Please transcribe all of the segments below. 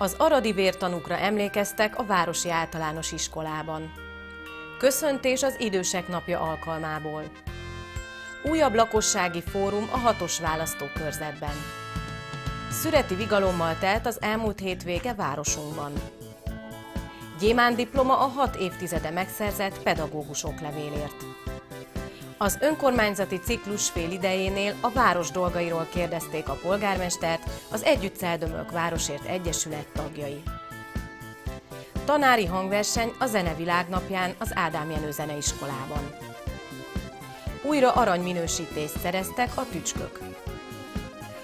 Az aradi vértanúkra emlékeztek a Városi Általános Iskolában. Köszöntés az Idősek Napja alkalmából. Újabb lakossági fórum a hatos választókörzetben. Szüreti vigalommal telt az elmúlt hétvége városunkban. Gyémán diploma a hat évtizede megszerzett pedagógusok levélért. Az önkormányzati ciklus fél idejénél a város dolgairól kérdezték a polgármestert, az Együtt Szeldömölk Városért Egyesület tagjai. Tanári hangverseny a Zene Világnapján az Ádám Jenő Zeneiskolában. Újra aranyminősítést szereztek a tücskök.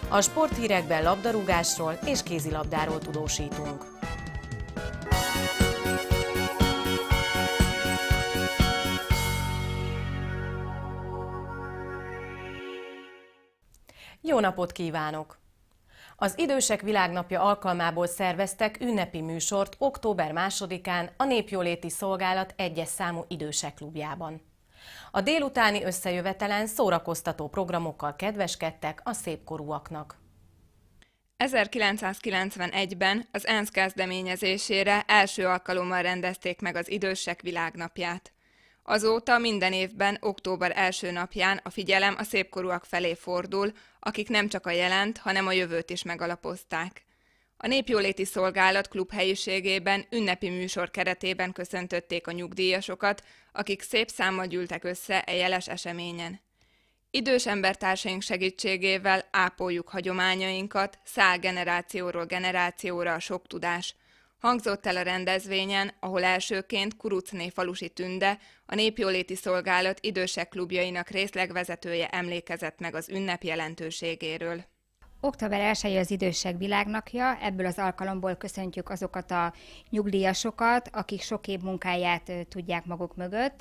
A sporthírekben labdarúgásról és kézilabdáról tudósítunk. Jó napot kívánok! Az Idősek Világnapja alkalmából szerveztek ünnepi műsort október 2-án a Népjóléti Szolgálat egyes számú idősek klubjában. A délutáni összejövetelen szórakoztató programokkal kedveskedtek a szépkorúaknak. 1991-ben az ENSZ kezdeményezésére első alkalommal rendezték meg az Idősek Világnapját. Azóta minden évben október első napján a figyelem a szépkorúak felé fordul, akik nem csak a jelent, hanem a jövőt is megalapozták. A Népjóléti Szolgálat klub helyiségében ünnepi műsor keretében köszöntötték a nyugdíjasokat, akik szép számmal gyűltek össze egy jeles eseményen. Idős embertársaink segítségével ápoljuk hagyományainkat, szál generációról generációra a sok tudás – Hangzott el a rendezvényen, ahol elsőként Kurucné falusi tünde, a Népjóléti Szolgálat idősek klubjainak részlegvezetője emlékezett meg az ünnep jelentőségéről. Október 1 az idősek világnapja, ebből az alkalomból köszöntjük azokat a nyugdíjasokat, akik sok év munkáját tudják maguk mögött.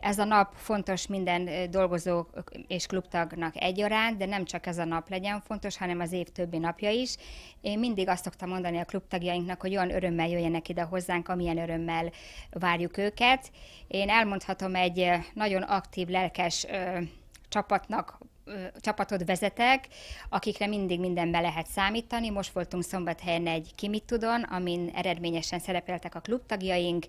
Ez a nap fontos minden dolgozó és klubtagnak egyaránt, de nem csak ez a nap legyen fontos, hanem az év többi napja is. Én mindig azt szoktam mondani a klubtagjainknak, hogy olyan örömmel jöjjenek ide hozzánk, amilyen örömmel várjuk őket. Én elmondhatom egy nagyon aktív, lelkes csapatnak csapatot vezetek, akikre mindig mindenbe lehet számítani. Most voltunk szombathelyen egy Kimit Tudon, amin eredményesen szerepeltek a klubtagjaink.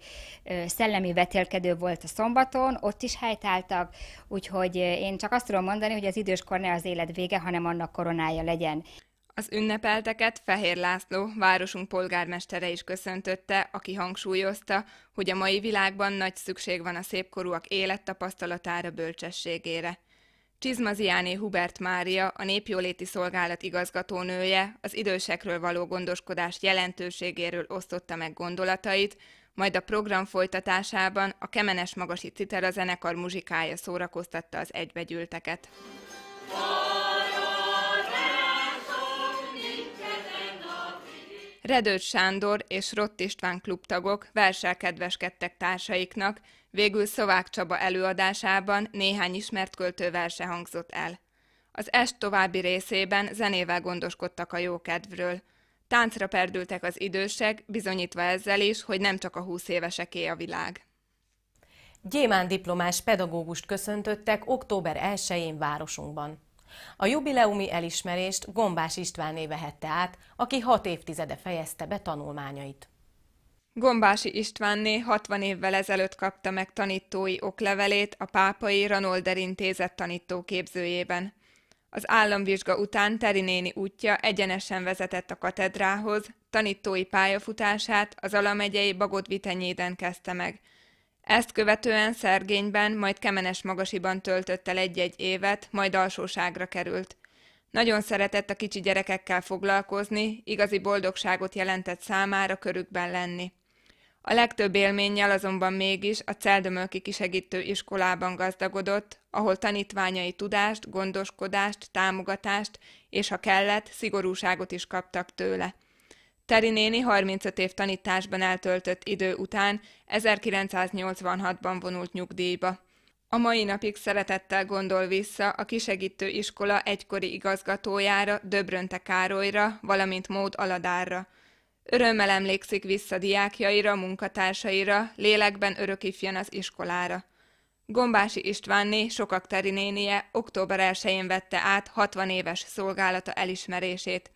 Szellemi vetélkedő volt a szombaton, ott is helytáltak, úgyhogy én csak azt tudom mondani, hogy az időskor ne az élet vége, hanem annak koronája legyen. Az ünnepelteket Fehér László, városunk polgármestere is köszöntötte, aki hangsúlyozta, hogy a mai világban nagy szükség van a szépkorúak élettapasztalatára, bölcsességére. Csizmaziáné Hubert Mária, a Népjóléti Szolgálat igazgatónője az idősekről való gondoskodás jelentőségéről osztotta meg gondolatait, majd a program folytatásában a Kemenes Magasi Citera zenekar muzsikája szórakoztatta az egybegyülteket. Redőt Sándor és Rott István klubtagok verssel kedveskedtek társaiknak, Végül Szovák Csaba előadásában néhány ismert költő verse hangzott el. Az est további részében zenével gondoskodtak a jókedvről. Táncra perdültek az idősek, bizonyítva ezzel is, hogy nem csak a húsz éveseké a világ. Gyémán diplomás pedagógust köszöntöttek október 1-én városunkban. A jubileumi elismerést Gombás István vehette át, aki hat évtizede fejezte be tanulmányait. Gombási Istvánné 60 évvel ezelőtt kapta meg tanítói oklevelét a pápai Ranolder intézet tanítóképzőjében. Az államvizsga után Teri néni útja egyenesen vezetett a katedrához, tanítói pályafutását az Alamegyei Bagodvitenyéden kezdte meg. Ezt követően Szergényben, majd Kemenes Magasiban töltött el egy-egy évet, majd alsóságra került. Nagyon szeretett a kicsi gyerekekkel foglalkozni, igazi boldogságot jelentett számára körükben lenni. A legtöbb élménnyel azonban mégis a Celdömölki kisegítő iskolában gazdagodott, ahol tanítványai tudást, gondoskodást, támogatást és ha kellett, szigorúságot is kaptak tőle. Teri néni 35 év tanításban eltöltött idő után 1986-ban vonult nyugdíjba. A mai napig szeretettel gondol vissza a kisegítő iskola egykori igazgatójára, Döbrönte Károlyra, valamint Mód Aladárra – Örömmel emlékszik vissza diákjaira, munkatársaira, lélekben örök ifjan az iskolára. Gombási Istvánné, sokak terinénie, október 1-én vette át 60 éves szolgálata elismerését.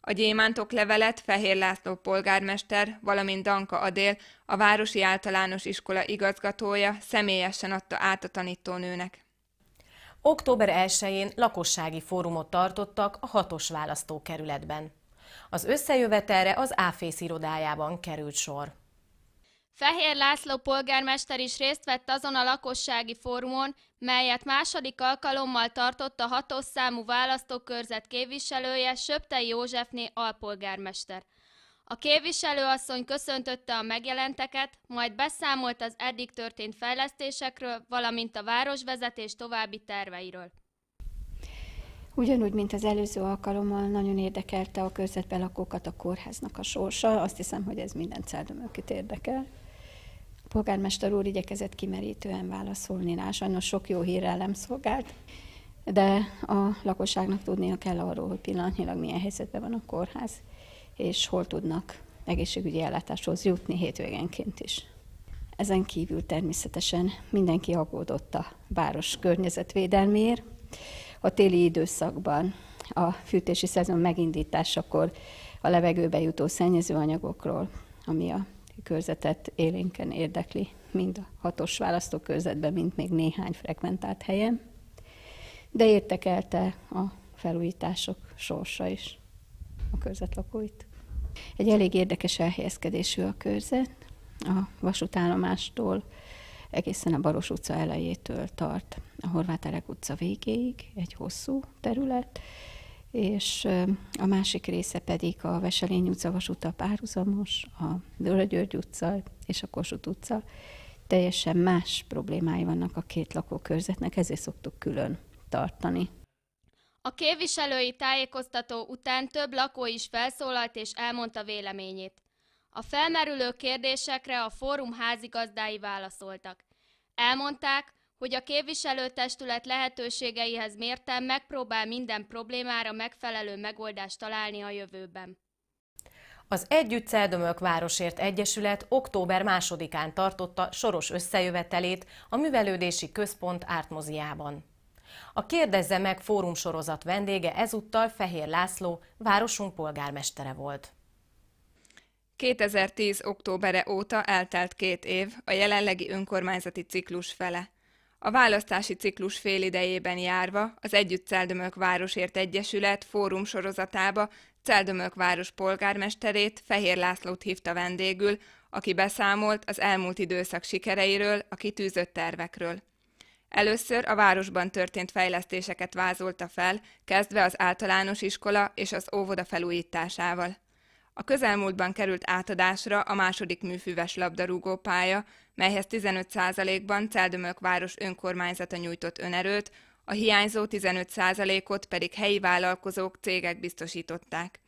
A gyémántok levelet Fehér László polgármester, valamint Danka Adél, a Városi Általános Iskola igazgatója személyesen adta át a tanítónőnek. Október 1-én lakossági fórumot tartottak a hatos választókerületben. Az összejövetelre az Áfész irodájában került sor. Fehér László polgármester is részt vett azon a lakossági fórumon, melyet második alkalommal tartott a hatos számú választókörzet képviselője Söptei Józsefné alpolgármester. A képviselőasszony köszöntötte a megjelenteket, majd beszámolt az eddig történt fejlesztésekről, valamint a városvezetés további terveiről. Ugyanúgy, mint az előző alkalommal, nagyon érdekelte a körzetben lakókat a kórháznak a sorsa. Azt hiszem, hogy ez minden szárdömökét érdekel. A polgármester úr igyekezett kimerítően válaszolni rá, sajnos sok jó hírrel nem szolgált, de a lakosságnak tudnia kell arról, hogy pillanatnyilag milyen helyzetben van a kórház, és hol tudnak egészségügyi ellátáshoz jutni hétvégenként is. Ezen kívül természetesen mindenki aggódott a város környezetvédelmiért a téli időszakban, a fűtési szezon megindításakor a levegőbe jutó szennyezőanyagokról, ami a körzetet élénken érdekli, mind a hatos választókörzetben, mint még néhány frekventált helyen. De értekelte a felújítások sorsa is a körzet lakóit. Egy elég érdekes elhelyezkedésű a körzet, a vasútállomástól egészen a Baros utca elejétől tart a Horváth Elek utca végéig, egy hosszú terület, és a másik része pedig a Veselény utca vasúta párhuzamos, a György utca és a Kossuth utca. Teljesen más problémái vannak a két lakókörzetnek, ezért szoktuk külön tartani. A képviselői tájékoztató után több lakó is felszólalt és elmondta véleményét. A felmerülő kérdésekre a fórum házigazdái válaszoltak. Elmondták, hogy a képviselőtestület lehetőségeihez mérten megpróbál minden problémára megfelelő megoldást találni a jövőben. Az Együtt Szeldömök Városért Egyesület október 2-án tartotta soros összejövetelét a Művelődési Központ Ártmoziában. A Kérdezze meg fórum sorozat vendége ezúttal Fehér László, városunk polgármestere volt. 2010. októbere óta eltelt két év, a jelenlegi önkormányzati ciklus fele. A választási ciklus félidejében járva az Együtt Celdömök Városért Egyesület fórum sorozatába Celdömök város polgármesterét Fehér Lászlót hívta vendégül, aki beszámolt az elmúlt időszak sikereiről, a kitűzött tervekről. Először a városban történt fejlesztéseket vázolta fel, kezdve az általános iskola és az óvoda felújításával. A közelmúltban került átadásra a második labdarúgó labdarúgópálya, melyhez 15%-ban Celdömök város önkormányzata nyújtott önerőt, a hiányzó 15%-ot pedig helyi vállalkozók, cégek biztosították.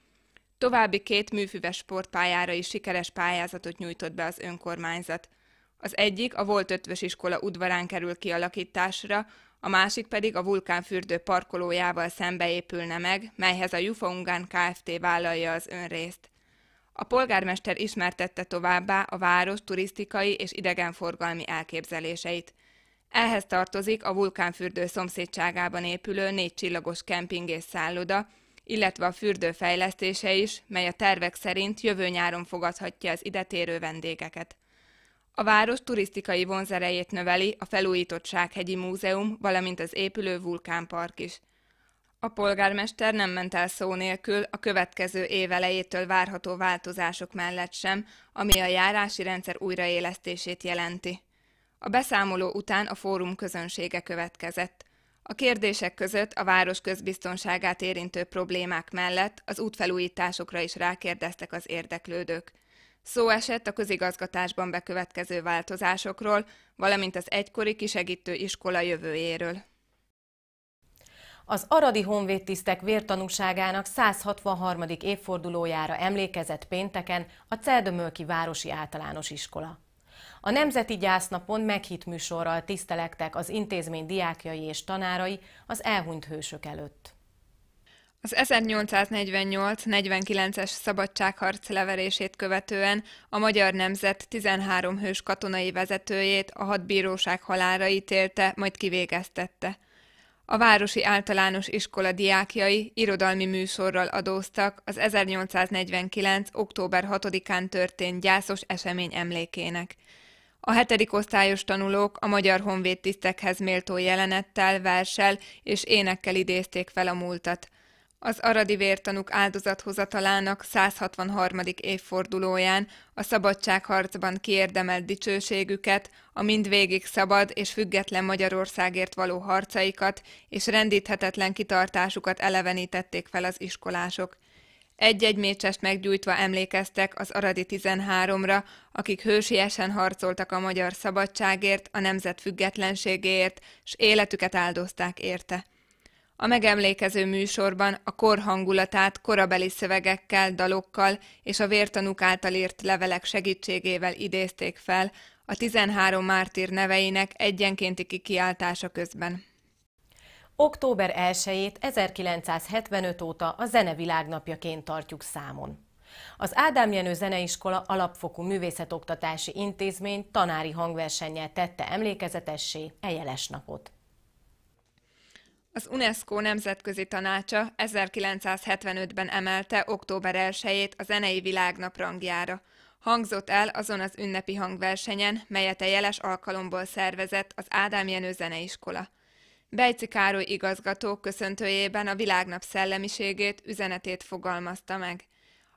További két műfűves sportpályára is sikeres pályázatot nyújtott be az önkormányzat. Az egyik a volt ötvös iskola udvarán kerül kialakításra, a másik pedig a vulkánfürdő parkolójával szembeépülne meg, melyhez a Jufa Ungán Kft. vállalja az önrészt. A polgármester ismertette továbbá a város turisztikai és idegenforgalmi elképzeléseit. Ehhez tartozik a vulkánfürdő szomszédságában épülő négy csillagos kemping és szálloda, illetve a fürdő fejlesztése is, mely a tervek szerint jövő nyáron fogadhatja az ide térő vendégeket. A város turisztikai vonzerejét növeli a felújított Sághegyi Múzeum, valamint az épülő vulkánpark is. A polgármester nem ment el szó nélkül a következő év elejétől várható változások mellett sem, ami a járási rendszer újraélesztését jelenti. A beszámoló után a fórum közönsége következett. A kérdések között a város közbiztonságát érintő problémák mellett az útfelújításokra is rákérdeztek az érdeklődők. Szó esett a közigazgatásban bekövetkező változásokról, valamint az egykori kisegítő iskola jövőjéről. Az aradi honvédtisztek vértanúságának 163. évfordulójára emlékezett pénteken a Celdömölki Városi Általános Iskola. A Nemzeti Gyásznapon meghitt műsorral tisztelektek az intézmény diákjai és tanárai az elhunyt hősök előtt. Az 1848-49-es szabadságharc leverését követően a magyar nemzet 13 hős katonai vezetőjét a hadbíróság halára ítélte, majd kivégeztette. A városi általános iskola diákjai irodalmi műsorral adóztak az 1849. október 6-án történt gyászos esemény emlékének. A hetedik osztályos tanulók a magyar honvéd tisztekhez méltó jelenettel, versel és énekkel idézték fel a múltat – az aradi vértanúk áldozathozatalának 163. évfordulóján a szabadságharcban kiérdemelt dicsőségüket, a mindvégig szabad és független Magyarországért való harcaikat és rendíthetetlen kitartásukat elevenítették fel az iskolások. Egy-egy mécsest meggyújtva emlékeztek az aradi 13-ra, akik hősiesen harcoltak a magyar szabadságért, a nemzet függetlenségéért, s életüket áldozták érte. A megemlékező műsorban a kor hangulatát korabeli szövegekkel, dalokkal és a vértanúk által írt levelek segítségével idézték fel a 13 mártír neveinek egyenkénti kikiáltása közben. Október 1-ét 1975 óta a Világnapjaként tartjuk számon. Az Ádám Jenő Zeneiskola alapfokú művészetoktatási intézmény tanári hangversennyel tette emlékezetessé e jeles napot. Az UNESCO Nemzetközi Tanácsa 1975-ben emelte október 1-ét a zenei világnap rangjára. Hangzott el azon az ünnepi hangversenyen, melyet a jeles alkalomból szervezett az Ádám Jenő Zeneiskola. Bejci Károly igazgató köszöntőjében a világnap szellemiségét, üzenetét fogalmazta meg.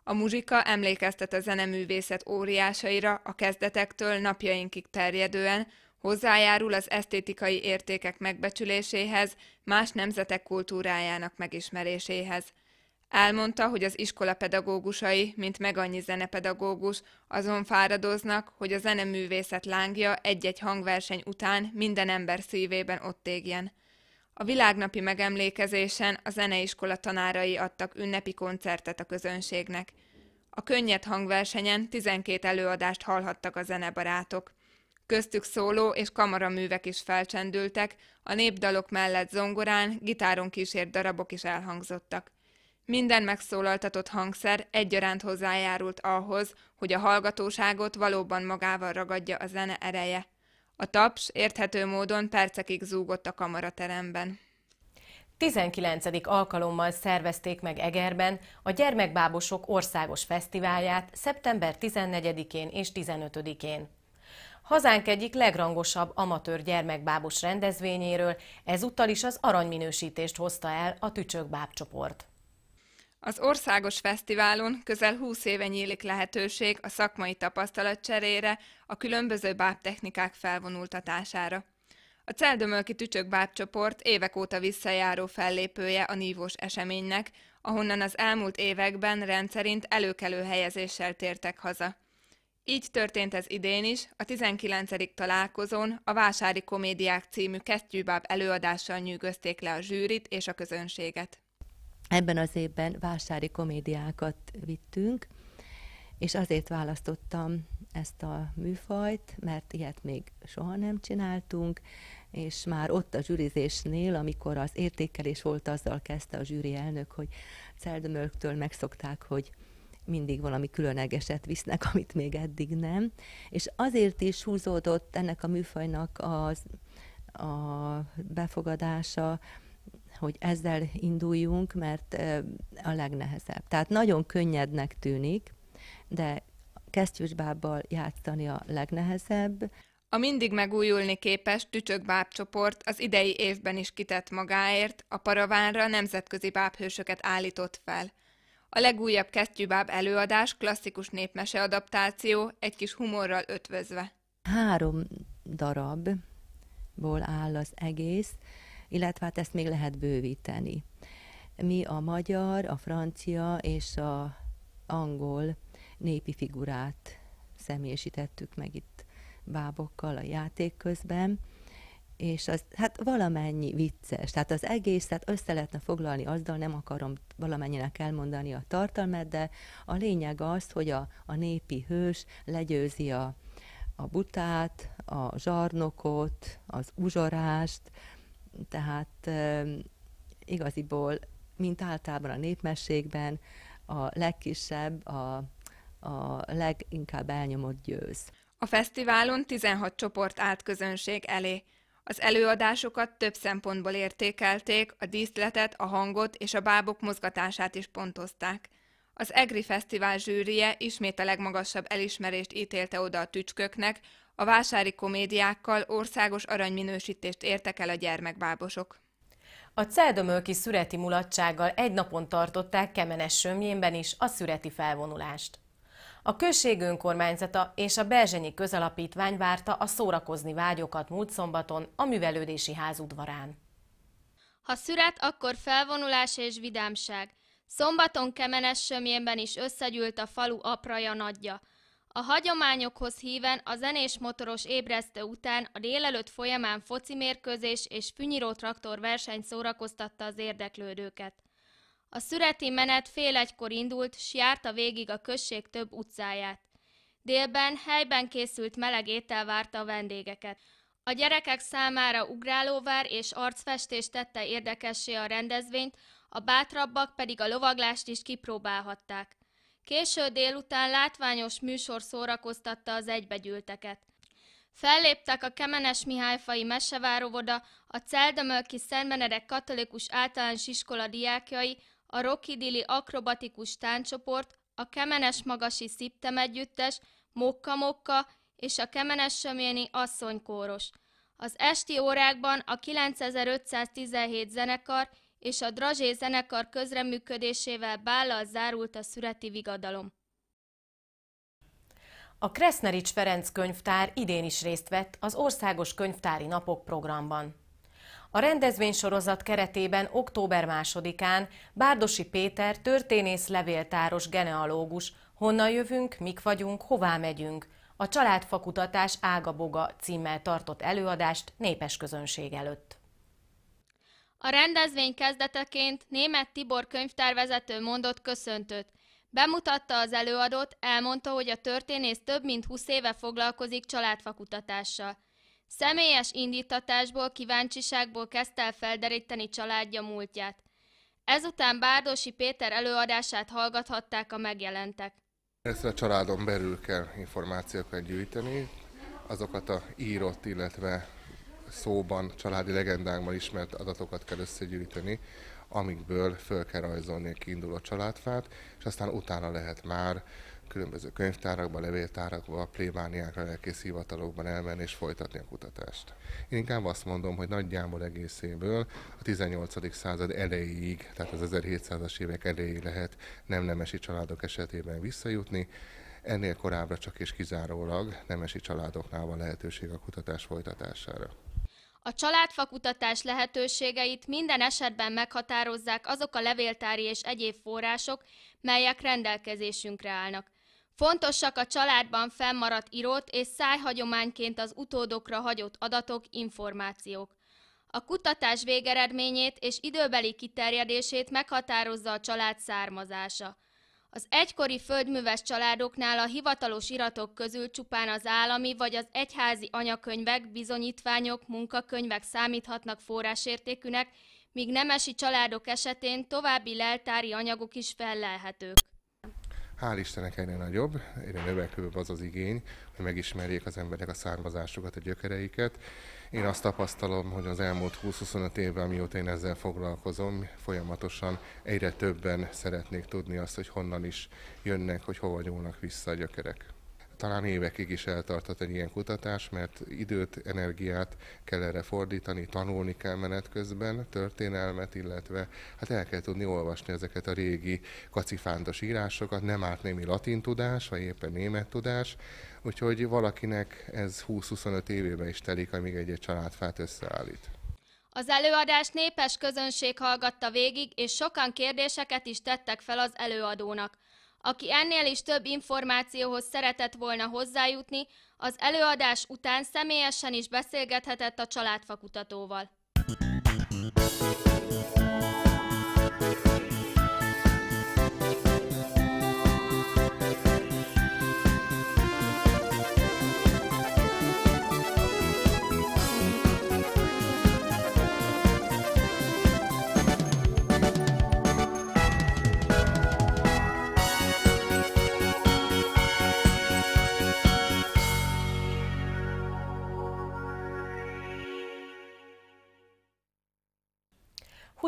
A muzsika emlékeztet a zeneművészet óriásaira a kezdetektől napjainkig terjedően, Hozzájárul az esztétikai értékek megbecsüléséhez, más nemzetek kultúrájának megismeréséhez. Elmondta, hogy az iskola pedagógusai, mint meg annyi zenepedagógus, azon fáradoznak, hogy a zeneművészet lángja egy-egy hangverseny után minden ember szívében ott égjen. A világnapi megemlékezésen a zeneiskola tanárai adtak ünnepi koncertet a közönségnek. A könnyed hangversenyen 12 előadást hallhattak a zenebarátok. Köztük szóló és kamaraművek is felcsendültek, a népdalok mellett zongorán, gitáron kísért darabok is elhangzottak. Minden megszólaltatott hangszer egyaránt hozzájárult ahhoz, hogy a hallgatóságot valóban magával ragadja a zene ereje. A taps érthető módon percekig zúgott a kamarateremben. 19. alkalommal szervezték meg Egerben a Gyermekbábosok Országos Fesztiválját szeptember 14-én és 15-én hazánk egyik legrangosabb amatőr gyermekbábos rendezvényéről ezúttal is az aranyminősítést hozta el a Tücsökbáb csoport. Az országos fesztiválon közel 20 éve nyílik lehetőség a szakmai tapasztalat cserére, a különböző bábtechnikák felvonultatására. A Celdömölki Tücsökbáb csoport évek óta visszajáró fellépője a nívós eseménynek, ahonnan az elmúlt években rendszerint előkelő helyezéssel tértek haza. Így történt ez idén is, a 19. találkozón a Vásári Komédiák című kesztyűbáb előadással nyűgözték le a zsűrit és a közönséget. Ebben az évben vásári komédiákat vittünk, és azért választottam ezt a műfajt, mert ilyet még soha nem csináltunk, és már ott a zsűrizésnél, amikor az értékelés volt, azzal kezdte a zsűri elnök, hogy Celdömölktől megszokták, hogy mindig valami különlegeset visznek, amit még eddig nem. És azért is húzódott ennek a műfajnak az, a befogadása, hogy ezzel induljunk, mert a legnehezebb. Tehát nagyon könnyednek tűnik, de kesztyűsbábbal játszani a legnehezebb. A mindig megújulni képes tücsökbáb csoport az idei évben is kitett magáért, a paravánra nemzetközi bábhősöket állított fel – a legújabb Kesztyűbáb előadás klasszikus népmese adaptáció, egy kis humorral ötvözve. Három darabból áll az egész, illetve hát ezt még lehet bővíteni. Mi a magyar, a francia és a angol népi figurát személyesítettük meg itt bábokkal a játék közben és az, hát valamennyi vicces, tehát az egészet össze lehetne foglalni azzal, nem akarom valamennyinek elmondani a tartalmát, de a lényeg az, hogy a, a népi hős legyőzi a, a butát, a zsarnokot, az uzsorást, tehát e, igaziból, mint általában a népmességben, a legkisebb, a, a leginkább elnyomott győz. A fesztiválon 16 csoport állt közönség elé. Az előadásokat több szempontból értékelték, a díszletet, a hangot és a bábok mozgatását is pontozták. Az EGRI Fesztivál zsűrie ismét a legmagasabb elismerést ítélte oda a tücsköknek, a vásári komédiákkal országos aranyminősítést értek el a gyermekbábosok. A celdömölki szüreti mulatsággal egy napon tartották Kemenes sömjénben is a szüreti felvonulást. A község önkormányzata és a Berzsenyi Közalapítvány várta a szórakozni vágyokat múlt szombaton a művelődési ház udvarán. Ha szüret, akkor felvonulás és vidámság. Szombaton Kemenes sömjénben is összegyűlt a falu apraja nagyja. A hagyományokhoz híven a zenés motoros ébresztő után a délelőtt folyamán foci mérkőzés és fűnyíró traktor verseny szórakoztatta az érdeklődőket. A szüreti menet fél egykor indult, s járta végig a község több utcáját. Délben helyben készült meleg étel várta a vendégeket. A gyerekek számára ugrálóvár és arcfestés tette érdekessé a rendezvényt, a bátrabbak pedig a lovaglást is kipróbálhatták. Késő délután látványos műsor szórakoztatta az egybegyűlteket. Felléptek a Kemenes Mihályfai Mesevárovoda, a Celdömölki Szentmenedek Katolikus Általános Iskola diákjai, a Rokidili akrobatikus táncsoport, a Kemenes Magasi Sziptem együttes, Mokka Mokka és a Kemenes Söméni Asszonykóros. Az esti órákban a 9517 zenekar és a Drazsé zenekar közreműködésével bállal zárult a szüreti vigadalom. A Kresznerics Ferenc könyvtár idén is részt vett az Országos Könyvtári Napok programban. A rendezvénysorozat keretében október 2-án Bárdosi Péter történész levéltáros genealógus Honnan jövünk, mik vagyunk, hová megyünk – a Családfakutatás Ágaboga címmel tartott előadást népes közönség előtt. A rendezvény kezdeteként német Tibor könyvtárvezető mondott köszöntőt. Bemutatta az előadót, elmondta, hogy a történész több mint 20 éve foglalkozik családfakutatással. Személyes indítatásból, kíváncsiságból kezdte el felderíteni családja múltját. Ezután Bárdosi Péter előadását hallgathatták a megjelentek. Ezt a családon belül kell információkat gyűjteni, azokat a írott, illetve szóban, családi legendákban ismert adatokat kell összegyűjteni, amikből föl kell rajzolni a kiinduló családfát, és aztán utána lehet már különböző könyvtárakba, levéltárakba, plébániákra, lelkész hivatalokban elmenni és folytatni a kutatást. Én inkább azt mondom, hogy nagyjából egészéből a 18. század elejéig, tehát az 1700-as évek elejéig lehet nem nemesi családok esetében visszajutni, ennél korábbra csak és kizárólag nemesi családoknál van lehetőség a kutatás folytatására. A családfakutatás lehetőségeit minden esetben meghatározzák azok a levéltári és egyéb források, melyek rendelkezésünkre állnak. Fontosak a családban fennmaradt írót és szájhagyományként az utódokra hagyott adatok, információk. A kutatás végeredményét és időbeli kiterjedését meghatározza a család származása. Az egykori földműves családoknál a hivatalos iratok közül csupán az állami vagy az egyházi anyakönyvek, bizonyítványok, munkakönyvek számíthatnak forrásértékűnek, míg nemesi családok esetén további leltári anyagok is fellelhetők. Hál' Istennek egyre nagyobb, egyre növekvőbb az az igény, hogy megismerjék az emberek a származásukat, a gyökereiket. Én azt tapasztalom, hogy az elmúlt 20-25 évben, mióta én ezzel foglalkozom, folyamatosan egyre többen szeretnék tudni azt, hogy honnan is jönnek, hogy hova nyúlnak vissza a gyökerek talán évekig is eltarthat egy ilyen kutatás, mert időt, energiát kell erre fordítani, tanulni kell menet közben, történelmet, illetve hát el kell tudni olvasni ezeket a régi kacifántos írásokat, nem árt némi latin tudás, vagy éppen német tudás, úgyhogy valakinek ez 20-25 évébe is telik, amíg egy-egy családfát összeállít. Az előadást népes közönség hallgatta végig, és sokan kérdéseket is tettek fel az előadónak. Aki ennél is több információhoz szeretett volna hozzájutni, az előadás után személyesen is beszélgethetett a családfakutatóval.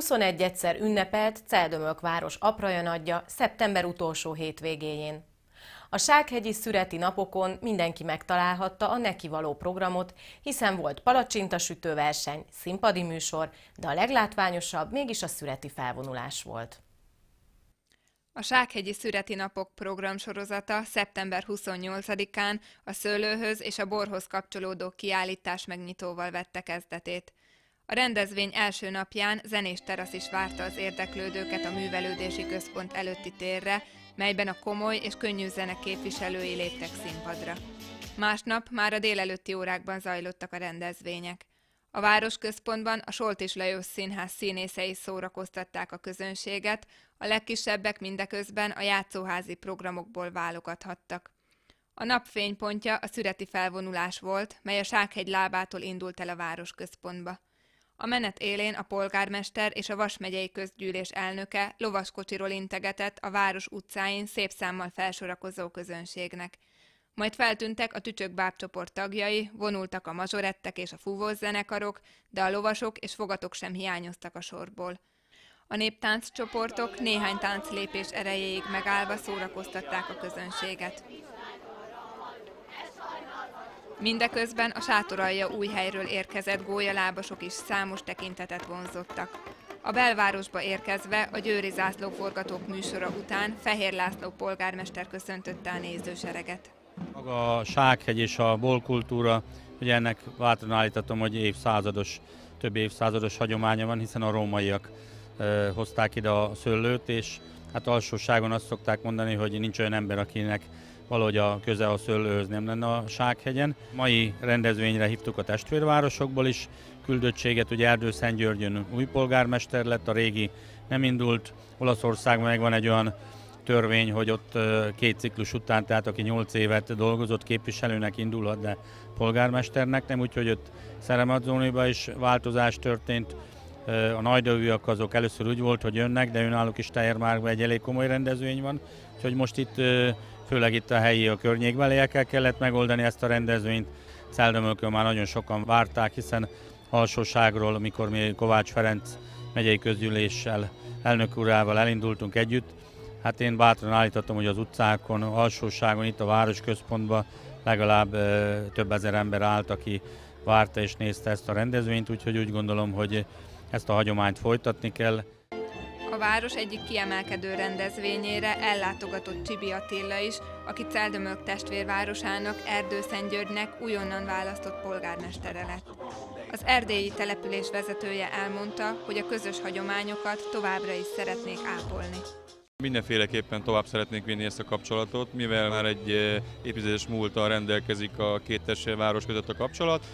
21-szer ünnepelt Celdömök város apraja nagyja szeptember utolsó hétvégéjén. A Sághegyi szüreti napokon mindenki megtalálhatta a neki való programot, hiszen volt palacsintasütőverseny, színpadi műsor, de a leglátványosabb mégis a szüreti felvonulás volt. A Sághegyi Szüreti Napok program sorozata szeptember 28-án a szőlőhöz és a borhoz kapcsolódó kiállítás megnyitóval vette kezdetét. A rendezvény első napján zenés terasz is várta az érdeklődőket a művelődési központ előtti térre, melyben a komoly és könnyű zene képviselői léptek színpadra. Másnap már a délelőtti órákban zajlottak a rendezvények. A városközpontban a és Lajos Színház színészei szórakoztatták a közönséget, a legkisebbek mindeközben a játszóházi programokból válogathattak. A nap fénypontja a szüreti felvonulás volt, mely a Sághegy lábától indult el a városközpontba. A menet élén a polgármester és a Vasmegyei közgyűlés elnöke lovaskocsiról integetett a város utcáin szép számmal felsorakozó közönségnek. Majd feltűntek a tücsök bábcsoport tagjai, vonultak a mazsorettek és a fúvós zenekarok, de a lovasok és fogatok sem hiányoztak a sorból. A néptánc csoportok néhány tánclépés erejéig megállva szórakoztatták a közönséget. Mindeközben a sátoralja új helyről érkezett gólyalábasok is számos tekintetet vonzottak. A belvárosba érkezve a Győri zászlóforgatók műsora után Fehér László polgármester köszöntötte a nézősereget. Maga a Sághegy és a bolkultúra, ugye ennek váltan állítatom, hogy évszázados, több évszázados hagyománya van, hiszen a rómaiak hozták ide a szőlőt, és hát alsóságon azt szokták mondani, hogy nincs olyan ember, akinek valahogy a közel a szőlőhöz nem lenne a Sághegyen. Mai rendezvényre hívtuk a testvérvárosokból is küldöttséget, ugye Erdő Szentgyörgyön új polgármester lett, a régi nem indult, Olaszországban meg van egy olyan törvény, hogy ott két ciklus után, tehát aki 8 évet dolgozott képviselőnek indulhat, de polgármesternek nem, úgyhogy ott Szeremadzóniban is változás történt. A nagydövűak azok először úgy volt, hogy jönnek, de önállók is Tejermárkban egy elég komoly rendezvény van, úgyhogy most itt főleg itt a helyi, a környékbeliekkel kellett megoldani ezt a rendezvényt. Szeldomölkön már nagyon sokan várták, hiszen alsóságról, amikor mi Kovács Ferenc megyei közgyűléssel, elnök urával elindultunk együtt, hát én bátran állítottam, hogy az utcákon, alsóságon, itt a városközpontban legalább ö, több ezer ember állt, aki várta és nézte ezt a rendezvényt, úgyhogy úgy gondolom, hogy ezt a hagyományt folytatni kell. A város egyik kiemelkedő rendezvényére ellátogatott Csibi Attila is, aki Celdömök testvérvárosának Erdőszentgyörgynek újonnan választott polgármestere lett. Az erdélyi település vezetője elmondta, hogy a közös hagyományokat továbbra is szeretnék ápolni. Mindenféleképpen tovább szeretnénk vinni ezt a kapcsolatot, mivel már egy eh, évtizedes múltal rendelkezik a két város között a kapcsolat.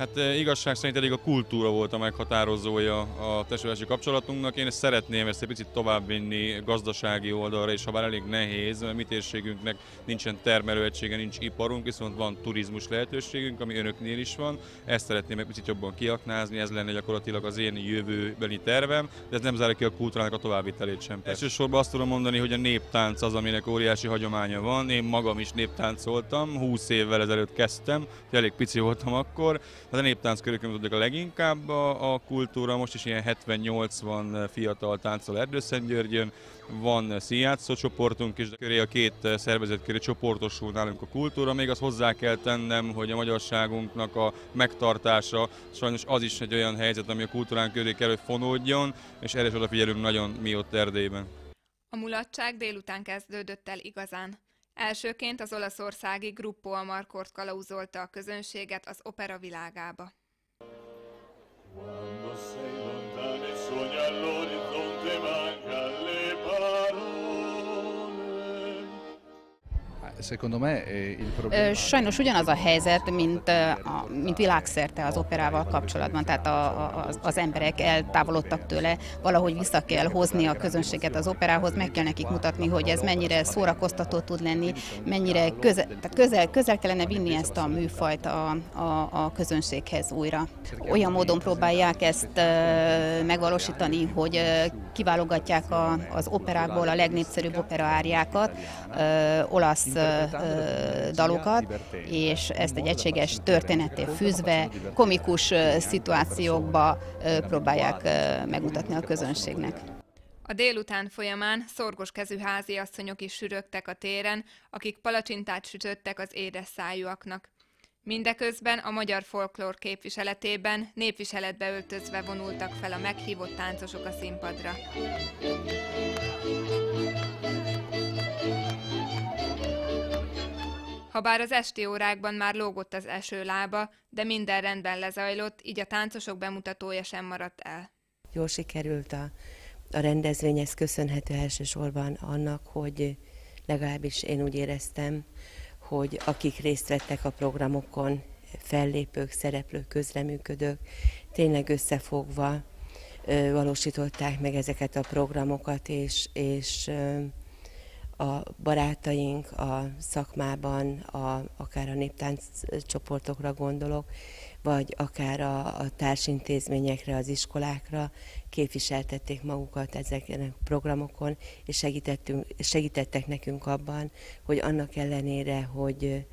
Hát eh, igazság szerint elég a kultúra volt a meghatározója a testvérési kapcsolatunknak. Én ezt szeretném ezt egy picit továbbvinni gazdasági oldalra, és ha bár elég nehéz, mert mi térségünknek nincsen termelőegysége, nincs iparunk, viszont van turizmus lehetőségünk, ami önöknél is van. Ezt szeretném egy picit jobban kiaknázni, ez lenne gyakorlatilag az én jövőbeni tervem, de ez nem zárja ki a kultúrának a továbbvitelét sem. Persze. Elsősorban azt tudom mondani, hogy a néptánc az, aminek óriási hagyománya van. Én magam is néptáncoltam, 20 évvel ezelőtt kezdtem, elég pici voltam akkor, Hát a néptánc tudjuk, a leginkább a, a kultúra, most is ilyen 70-80 fiatal táncol Erdőszentgyörgyön, van színjátszó csoportunk is, de köré a két szervezet köré csoportosul nálunk a kultúra. Még azt hozzá kell tennem, hogy a magyarságunknak a megtartása sajnos az is egy olyan helyzet, ami a kultúrán köré kell, hogy fonódjon, és erre is odafigyelünk nagyon mi ott Erdélyben. A mulatság délután kezdődött el igazán. Elsőként az olaszországi Gruppo Amarkort kalauzolta a közönséget az opera világába. Quando sei lontano e secondo me eh, il problema... Sajnos ugyanaz a helyzet, mint, a, mint világszerte az operával kapcsolatban, tehát a, a, az emberek eltávolodtak tőle, valahogy vissza kell hozni a közönséget az operához, meg kell nekik mutatni, hogy ez mennyire szórakoztató tud lenni, mennyire közel, tehát közel, közel kellene vinni ezt a műfajt a, a, a közönséghez újra. Olyan módon próbálják ezt megvalósítani, hogy kiválogatják a, az operákból a legnépszerűbb operaáriákat, olasz dalokat, és ezt egy egységes történetté fűzve, komikus szituációkba próbálják megmutatni a közönségnek. A délután folyamán szorgos kezű háziasszonyok is sürögtek a téren, akik palacsintát sütöttek az édes szájúaknak. Mindeközben a magyar folklór képviseletében népviseletbe öltözve vonultak fel a meghívott táncosok a színpadra. Habár az esti órákban már lógott az eső lába, de minden rendben lezajlott, így a táncosok bemutatója sem maradt el. Jól sikerült a, a rendezvény, ez köszönhető elsősorban annak, hogy legalábbis én úgy éreztem, hogy akik részt vettek a programokon, fellépők, szereplők, közreműködők, tényleg összefogva valósították meg ezeket a programokat, és, és a barátaink a szakmában, a, akár a néptánc csoportokra gondolok, vagy akár a, a társintézményekre, az iskolákra képviseltették magukat ezeken a programokon, és segítettünk, segítettek nekünk abban, hogy annak ellenére, hogy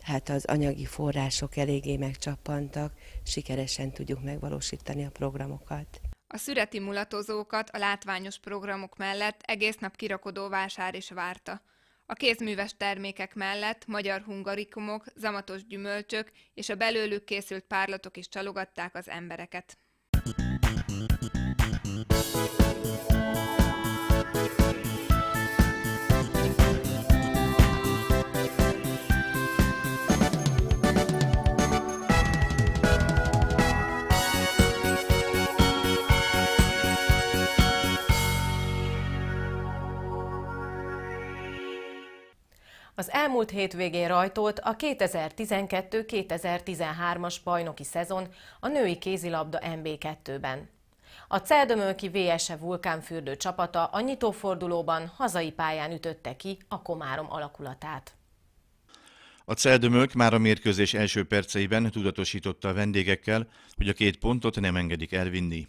hát az anyagi források eléggé megcsappantak, sikeresen tudjuk megvalósítani a programokat. A szüreti mulatozókat a látványos programok mellett egész nap kirakodó vásár is várta. A kézműves termékek mellett magyar hungarikumok, zamatos gyümölcsök és a belőlük készült párlatok is csalogatták az embereket. Az elmúlt hétvégén rajtolt a 2012-2013-as bajnoki szezon a női kézilabda MB2-ben. A Celdömölki VSE vulkánfürdő csapata a nyitófordulóban hazai pályán ütötte ki a Komárom alakulatát. A Celdömölk már a mérkőzés első perceiben tudatosította a vendégekkel, hogy a két pontot nem engedik elvinni.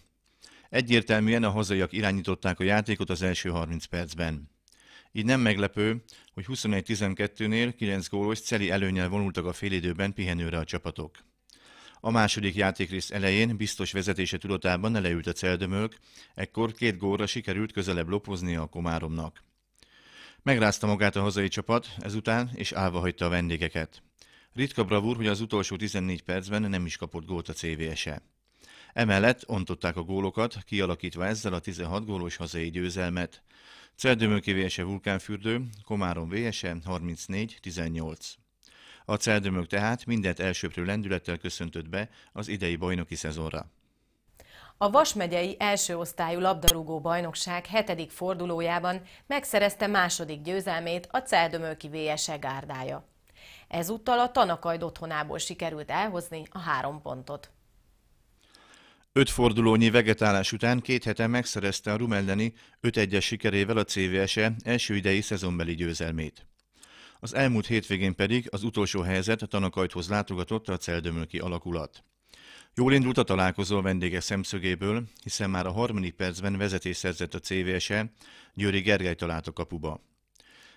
Egyértelműen a hazaiak irányították a játékot az első 30 percben. Így nem meglepő, hogy 21-12-nél 9 gólos Celi előnyel vonultak a félidőben pihenőre a csapatok. A második játékrész elején biztos vezetése tudatában leült a celdömölk, ekkor két gólra sikerült közelebb lopoznia a Komáromnak. Megrázta magát a hazai csapat ezután, és állva hagyta a vendégeket. Ritka bravúr, hogy az utolsó 14 percben nem is kapott gólt a CVS-e. Emellett ontották a gólokat, kialakítva ezzel a 16 gólos hazai győzelmet, Celdömöki VSE vulkánfürdő, Komárom VSE 34-18. A Celdömök tehát mindet elsőprő lendülettel köszöntött be az idei bajnoki szezonra. A Vas megyei első osztályú labdarúgó bajnokság hetedik fordulójában megszerezte második győzelmét a Celdömöki VSE gárdája. Ezúttal a Tanakajd otthonából sikerült elhozni a három pontot. Öt fordulónyi vegetálás után két hete megszerezte a Rumelleni 5-1-es sikerével a CVS-e első idei szezonbeli győzelmét. Az elmúlt hétvégén pedig az utolsó helyzet Tanakajthoz látogatott a Celdömölki alakulat. Jól indult a találkozó a vendége szemszögéből, hiszen már a harmadik percben vezetés szerzett a CVS-e, Győri Gergely talált a kapuba.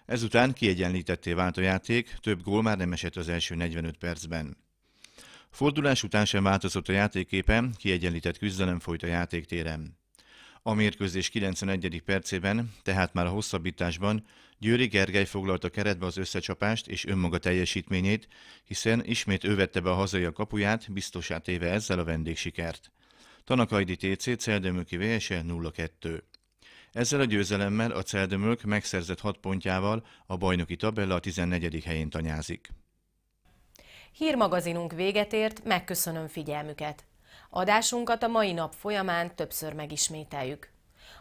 Ezután kiegyenlítetté vált a játék, több gól már nem esett az első 45 percben. Fordulás után sem változott a játékképe, kiegyenlített küzdelem folyt a játéktéren. A mérkőzés 91. percében, tehát már a hosszabbításban Győri Gergely foglalta keretbe az összecsapást és önmaga teljesítményét, hiszen ismét ő vette be a hazai a kapuját, biztosát éve ezzel a vendégsikert. Tanakaidi TC Celdömöki VSE 0-2. Ezzel a győzelemmel a Celdömök megszerzett 6 pontjával a bajnoki tabella a 14. helyén tanyázik. Hírmagazinunk véget ért, megköszönöm figyelmüket. Adásunkat a mai nap folyamán többször megismételjük.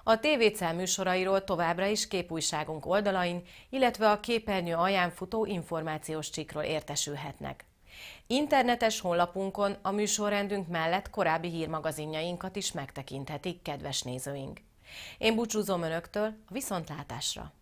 A TVC műsorairól továbbra is képújságunk oldalain, illetve a képernyő alján futó információs csikról értesülhetnek. Internetes honlapunkon a műsorrendünk mellett korábbi hírmagazinjainkat is megtekinthetik kedves nézőink. Én búcsúzom Önöktől, a viszontlátásra!